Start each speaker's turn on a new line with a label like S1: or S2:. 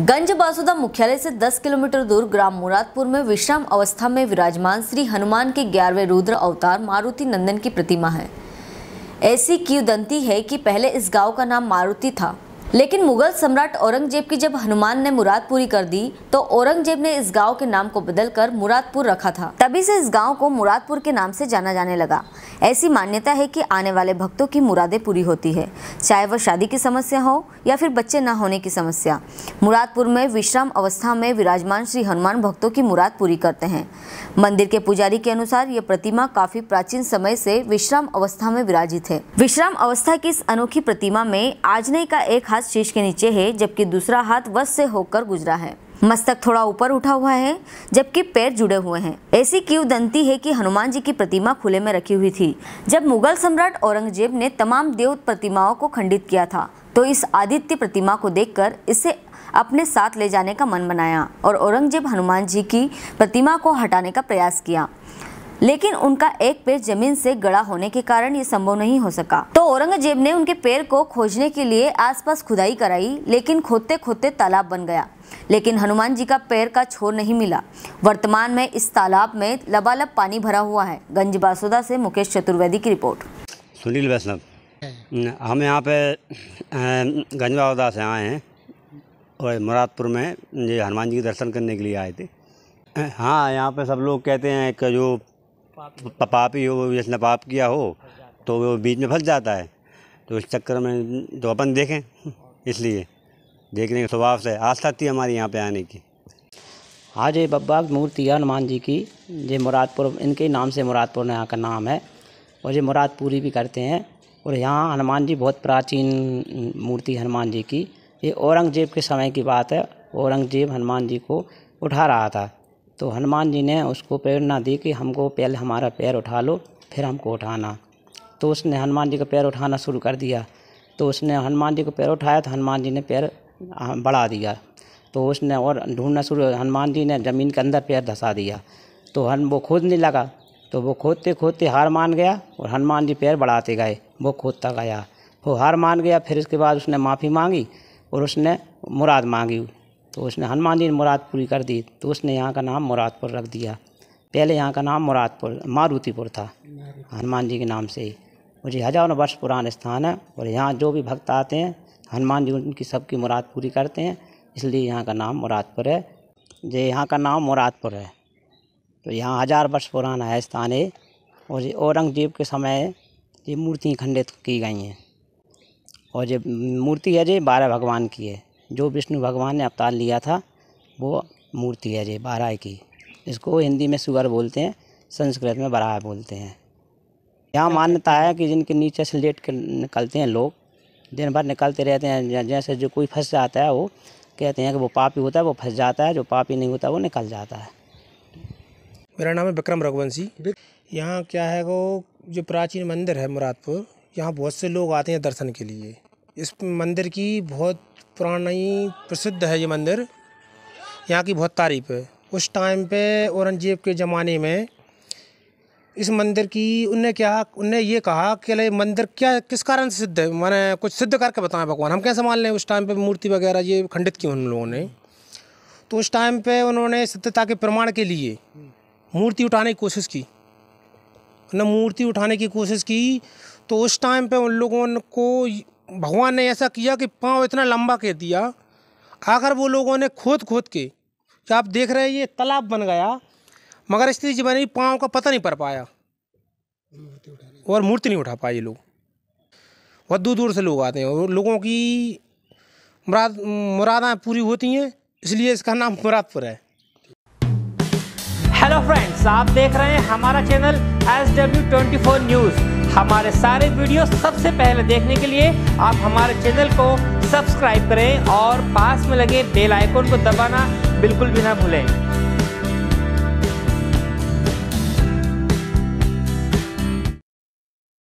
S1: गंज बासुदा मुख्यालय से 10 किलोमीटर दूर ग्राम मुरादपुर में विश्राम अवस्था में विराजमान श्री हनुमान के ग्यारहवें रुद्र अवतार मारुति नंदन की प्रतिमा है ऐसी क्यूदंती है कि पहले इस गांव का नाम मारुति था लेकिन मुगल सम्राट औरंगजेब की जब हनुमान ने मुराद पूरी कर दी तो औरंगजेब ने इस गांव के नाम को बदलकर मुरादपुर रखा था तभी से इस गांव को मुरादपुर के नाम से जाना जाने लगा ऐसी मान्यता है कि आने वाले भक्तों की मुरादें पूरी होती है चाहे वह शादी की समस्या हो या फिर बच्चे न होने की समस्या मुरादपुर में विश्राम अवस्था में विराजमान श्री हनुमान भक्तों की मुराद पूरी करते हैं मंदिर के पुजारी के अनुसार ये प्रतिमा काफी प्राचीन समय से विश्राम अवस्था में विराजित है विश्राम अवस्था की इस अनोखी प्रतिमा में आजने का एक हाथ शीश के नीचे है जबकि दूसरा हाथ वश से होकर गुजरा है मस्तक थोड़ा ऊपर उठा हुआ है जबकि पैर जुड़े हुए हैं ऐसी क्यों दंती है कि हनुमान जी की प्रतिमा खुले में रखी हुई थी जब मुगल सम्राट औरंगजेब ने तमाम देव प्रतिमाओं को खंडित किया था तो इस आदित्य प्रतिमा को देखकर इसे अपने साथ ले जाने का मन बनाया और औरंगजेब हनुमान जी की प्रतिमा को हटाने का प्रयास किया लेकिन उनका एक पैर जमीन से गड़ा होने के कारण ये संभव नहीं हो सका तो औरंगजेब ने उनके पैर को खोजने के लिए आसपास खुदाई कराई लेकिन खोदते खोदते तालाब बन गया लेकिन हनुमान जी का पैर का छोर नहीं मिला वर्तमान में इस तालाब में लबालब पानी भरा हुआ है गंज बासुदा से मुकेश चतुर्वेदी की रिपोर्ट
S2: सुनील वैष्णव हम यहाँ पे गंज बासुदा से आए हैं और मुरादपुर में ये हनुमान जी के दर्शन करने के लिए आए थे हाँ यहाँ पे सब लोग कहते हैं कि जो पाप ही हो जिसने पाप किया हो तो वो बीच में फंस जाता है तो इस चक्कर में तो अपन देखें इसलिए देखने के स्वभाव से आस्था थी हमारे यहाँ पे आने की हाँ जी बब्बा मूर्ति है हनुमान जी की ये मुरादपुर इनके नाम से मुरादपुर यहाँ का नाम है और ये मुरादपुरी भी करते हैं और यहाँ हनुमान जी बहुत प्राचीन मूर्ति हनुमान जी की ये औरंगजेब के समय की बात है औरंगजेब हनुमान जी को उठा रहा था तो हनुमान जी ने उसको प्रेरणा दी कि हमको पहले हमारा पैर उठा लो फिर हमको उठाना तो उसने हनुमान जी का पैर उठाना शुरू कर दिया तो उसने हनुमान जी को पैर उठाया तो हनुमान जी ने पैर बढ़ा दिया तो उसने और ढूंढना शुरू हनुमान जी ने ज़मीन के अंदर पैर धंसा दिया तो हन वो खोदने लगा तो वो खोदते खोदते हार मान गया और हनुमान जी पैर बढ़ाते गए वो खोदता गया वो हार मान गया फिर इसके बाद उसने माफ़ी मांगी और उसने मुराद मांगी तो उसने हनुमान जी ने मुराद पूरी कर दी तो उसने यहाँ का नाम मुरादपुर रख दिया पहले यहाँ का नाम मुरादपुर मारुतिपुर था हनुमान जी के नाम से ही और ये हजारों वर्ष पुराना स्थान है और यहाँ जो भी भक्त आते हैं हनुमान जी उनकी सबकी मुराद पूरी करते हैं इसलिए यहाँ का नाम मुरादपुर है ये यहाँ का नाम मुरादपुर है तो यहाँ हज़ार वर्ष पुराना है स्थान है और ये औरंगजेब के समय ये मूर्ति खंडित की गई हैं और ये मूर्ति है जी बारह भगवान की है जो विष्णु भगवान ने अवतार लिया था वो मूर्ति है जी बारह की इसको हिंदी में सुगर बोलते हैं संस्कृत में बराह बोलते हैं यहाँ मान्यता है कि जिनके नीचे से लेट कर निकलते हैं लोग दिन भर निकलते रहते हैं जैसे जो कोई फंस जाता है वो कहते हैं कि वो पापी होता है वो फंस जाता है जो पापी नहीं होता वो निकल जाता है
S3: मेरा नाम है विक्रम रघुवंशी यहाँ क्या है वो जो प्राचीन मंदिर है मुरादपुर यहाँ बहुत से लोग आते हैं दर्शन के लिए इस मंदिर की बहुत पुरानी प्रसिद्ध है ये मंदिर यहाँ की बहुत तारीफ़ है उस टाइम पे औरंगज़ेब के ज़माने में इस मंदिर की उनने क्या उनने ये कहा कि अले मंदिर क्या किस कारण से सिद्ध है मैंने कुछ सिद्ध करके बताएं भगवान हम कैसे मान लें उस टाइम पे मूर्ति वगैरह ये खंडित की उन लोगों ने तो उस टाइम पे उन्होंने सिद्धता के प्रमाण के लिए मूर्ति उठाने की कोशिश की उन्होंने मूर्ति उठाने की कोशिश की तो उस टाइम पर उन लोगों को भगवान ने ऐसा किया कि पाँव इतना लंबा कह दिया आखिर वो लोगों ने खोद खोद के आप देख रहे हैं ये तालाब बन गया मगर स्त्री जी बनी पाँव का पता नहीं पड़ पाया और मूर्ति नहीं उठा पाए ये लोग बहुत दूर दूर से लोग आते हैं और लोगों की मुराद मुरादां पूरी होती हैं इसलिए इसका नाम मुरादपुर है हेलो फ्रेंड्स आप देख रहे हैं हमारा channel S W twenty four news हमारे सारे वीडियो सबसे पहले देखने के लिए आप हमारे चैनल को सब्सक्राइब करें और पास में लगे बेल
S2: आइकन को दबाना बिल्कुल भी ना भूलें